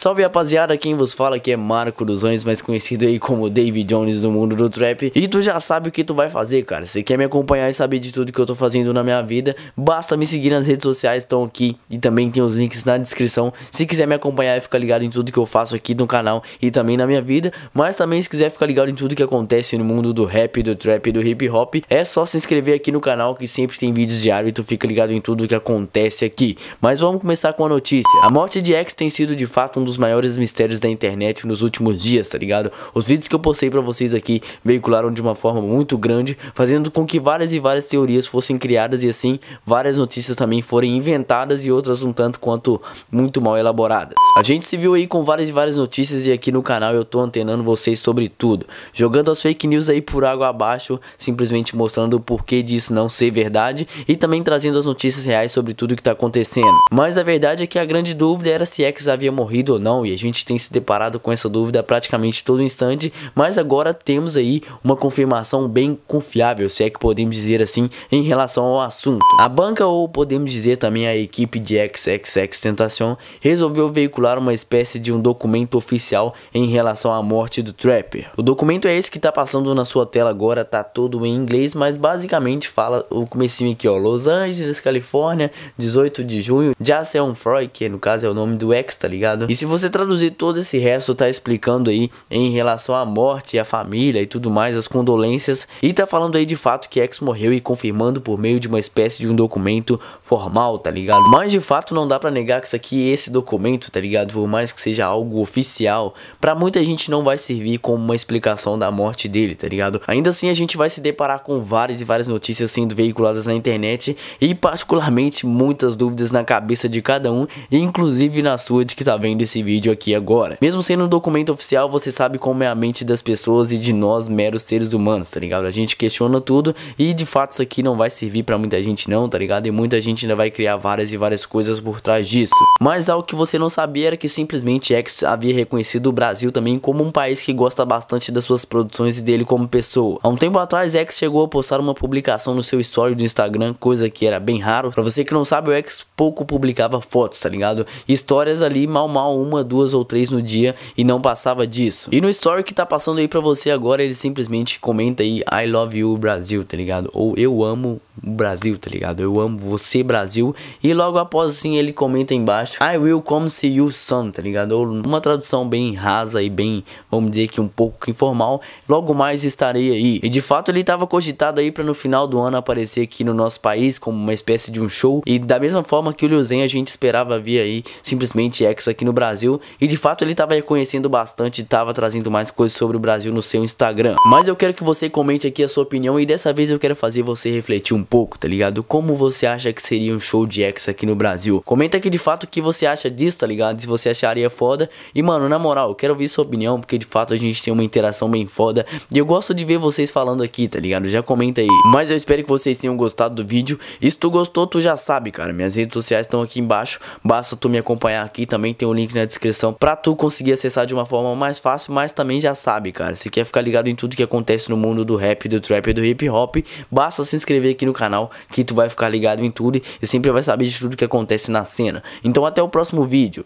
Salve rapaziada, quem vos fala aqui é Marco dos Anjos, mais conhecido aí como David Jones do mundo do trap. E tu já sabe o que tu vai fazer, cara. Se quer me acompanhar e saber de tudo que eu tô fazendo na minha vida, basta me seguir nas redes sociais, estão aqui e também tem os links na descrição. Se quiser me acompanhar e ficar ligado em tudo que eu faço aqui no canal e também na minha vida, mas também se quiser ficar ligado em tudo que acontece no mundo do rap, do trap, do hip hop, é só se inscrever aqui no canal que sempre tem vídeos diários e tu fica ligado em tudo que acontece aqui. Mas vamos começar com a notícia. A morte de X tem sido de fato um um dos maiores mistérios da internet nos últimos dias, tá ligado? Os vídeos que eu postei para vocês aqui veicularam de uma forma muito grande, fazendo com que várias e várias teorias fossem criadas e assim várias notícias também forem inventadas e outras um tanto quanto muito mal elaboradas. A gente se viu aí com várias e várias notícias e aqui no canal eu tô antenando vocês sobre tudo, jogando as fake news aí por água abaixo, simplesmente mostrando o porquê disso não ser verdade e também trazendo as notícias reais sobre tudo que tá acontecendo. Mas a verdade é que a grande dúvida era se X havia morrido ou não, e a gente tem se deparado com essa dúvida praticamente todo instante, mas agora temos aí uma confirmação bem confiável, se é que podemos dizer assim, em relação ao assunto. A banca, ou podemos dizer também a equipe de XXX Tentacion, resolveu veicular uma espécie de um documento oficial em relação à morte do Trapper. O documento é esse que tá passando na sua tela agora, tá todo em inglês, mas basicamente fala o comecinho aqui, ó, Los Angeles, Califórnia, 18 de junho, Jason Freud, que no caso é o nome do ex, tá ligado? E se você traduzir todo esse resto, tá explicando aí em relação à morte, à família e tudo mais, as condolências, e tá falando aí de fato que X morreu e confirmando por meio de uma espécie de um documento formal, tá ligado? Mas de fato não dá para negar que isso aqui, esse documento, tá ligado? Por mais que seja algo oficial, para muita gente não vai servir como uma explicação da morte dele, tá ligado? Ainda assim a gente vai se deparar com várias e várias notícias sendo veiculadas na internet e particularmente muitas dúvidas na cabeça de cada um, inclusive na sua de que tá vendo esse esse vídeo aqui agora. Mesmo sendo um documento oficial, você sabe como é a mente das pessoas e de nós meros seres humanos, tá ligado? A gente questiona tudo e de fato isso aqui não vai servir para muita gente não, tá ligado? E muita gente ainda vai criar várias e várias coisas por trás disso. Mas algo que você não sabia era que simplesmente X havia reconhecido o Brasil também como um país que gosta bastante das suas produções e dele como pessoa. Há um tempo atrás, X chegou a postar uma publicação no seu story do Instagram, coisa que era bem raro. Para você que não sabe, o X pouco publicava fotos, tá ligado? Histórias ali mal mal uma, duas ou três no dia e não passava disso. E no story que tá passando aí pra você agora, ele simplesmente comenta aí I love you Brasil, tá ligado? Ou eu amo o Brasil, tá ligado? Eu amo você, Brasil. E logo após assim ele comenta embaixo: I will come see you soon, tá ligado? Uma tradução bem rasa e bem, vamos dizer que um pouco informal. Logo mais estarei aí. E de fato ele tava cogitado aí para no final do ano aparecer aqui no nosso país como uma espécie de um show. E da mesma forma que o Liu Zen a gente esperava vir aí simplesmente ex aqui no Brasil. E de fato ele tava reconhecendo bastante, tava trazendo mais coisas sobre o Brasil no seu Instagram. Mas eu quero que você comente aqui a sua opinião e dessa vez eu quero fazer você refletir um um pouco, tá ligado? Como você acha que seria um show de ex aqui no Brasil? Comenta aqui de fato o que você acha disso, tá ligado? Se você acharia foda. E, mano, na moral, eu quero ouvir sua opinião, porque de fato a gente tem uma interação bem foda. E eu gosto de ver vocês falando aqui, tá ligado? Já comenta aí. Mas eu espero que vocês tenham gostado do vídeo. E se tu gostou, tu já sabe, cara. Minhas redes sociais estão aqui embaixo. Basta tu me acompanhar aqui. Também tem o um link na descrição pra tu conseguir acessar de uma forma mais fácil. Mas também já sabe, cara. Se quer ficar ligado em tudo que acontece no mundo do rap, do trap e do hip hop, basta se inscrever aqui no canal que tu vai ficar ligado em tudo e sempre vai saber de tudo que acontece na cena. Então até o próximo vídeo.